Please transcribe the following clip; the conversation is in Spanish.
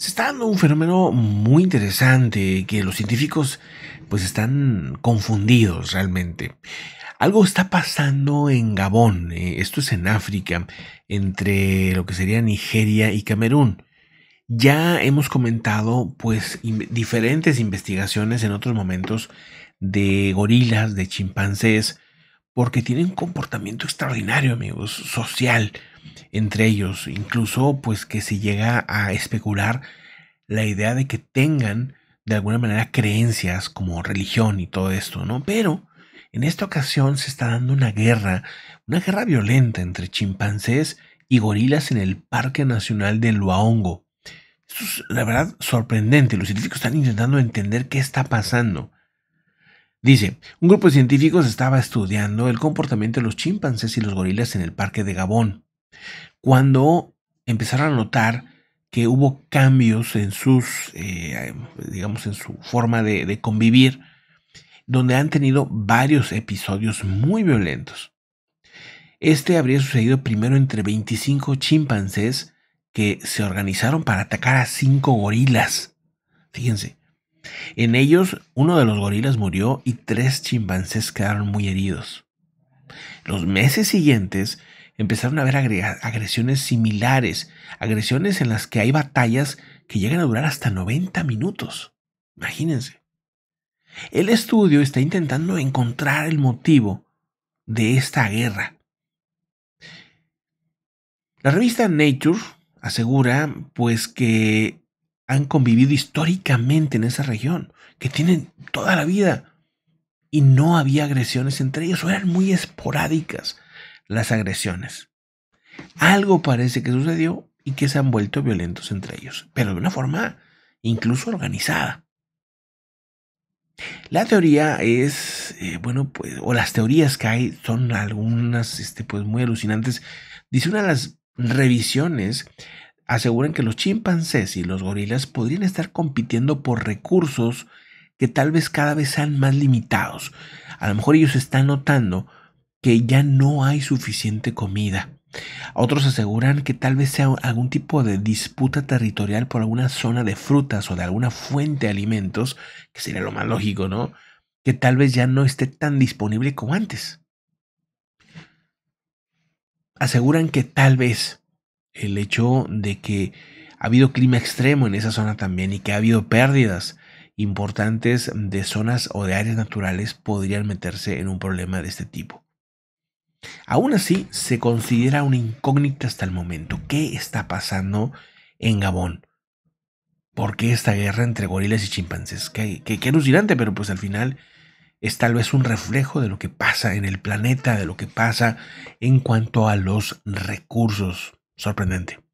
Se está dando un fenómeno muy interesante que los científicos pues están confundidos realmente. Algo está pasando en Gabón, eh, esto es en África, entre lo que sería Nigeria y Camerún. Ya hemos comentado pues diferentes investigaciones en otros momentos de gorilas, de chimpancés, porque tienen un comportamiento extraordinario, amigos, social entre ellos, incluso pues que se llega a especular la idea de que tengan de alguna manera creencias como religión y todo esto, ¿no? Pero en esta ocasión se está dando una guerra, una guerra violenta entre chimpancés y gorilas en el Parque Nacional de Luahongo. es, la verdad, sorprendente. Los científicos están intentando entender qué está pasando. Dice, un grupo de científicos estaba estudiando el comportamiento de los chimpancés y los gorilas en el parque de Gabón, cuando empezaron a notar que hubo cambios en sus, eh, digamos, en su forma de, de convivir, donde han tenido varios episodios muy violentos. Este habría sucedido primero entre 25 chimpancés que se organizaron para atacar a cinco gorilas. Fíjense, en ellos, uno de los gorilas murió y tres chimpancés quedaron muy heridos. Los meses siguientes empezaron a haber agresiones similares, agresiones en las que hay batallas que llegan a durar hasta 90 minutos. Imagínense. El estudio está intentando encontrar el motivo de esta guerra. La revista Nature asegura pues que han convivido históricamente en esa región, que tienen toda la vida. Y no había agresiones entre ellos, o eran muy esporádicas las agresiones. Algo parece que sucedió y que se han vuelto violentos entre ellos, pero de una forma incluso organizada. La teoría es, eh, bueno, pues, o las teorías que hay son algunas, este, pues, muy alucinantes. Dice una de las revisiones aseguran que los chimpancés y los gorilas podrían estar compitiendo por recursos que tal vez cada vez sean más limitados. A lo mejor ellos están notando que ya no hay suficiente comida. Otros aseguran que tal vez sea algún tipo de disputa territorial por alguna zona de frutas o de alguna fuente de alimentos, que sería lo más lógico, ¿no? Que tal vez ya no esté tan disponible como antes. Aseguran que tal vez el hecho de que ha habido clima extremo en esa zona también y que ha habido pérdidas importantes de zonas o de áreas naturales podrían meterse en un problema de este tipo. Aún así, se considera una incógnita hasta el momento. ¿Qué está pasando en Gabón? ¿Por qué esta guerra entre gorilas y chimpancés? Qué, qué, alucinante, pero pues al final es tal vez un reflejo de lo que pasa en el planeta, de lo que pasa en cuanto a los recursos sorprendente.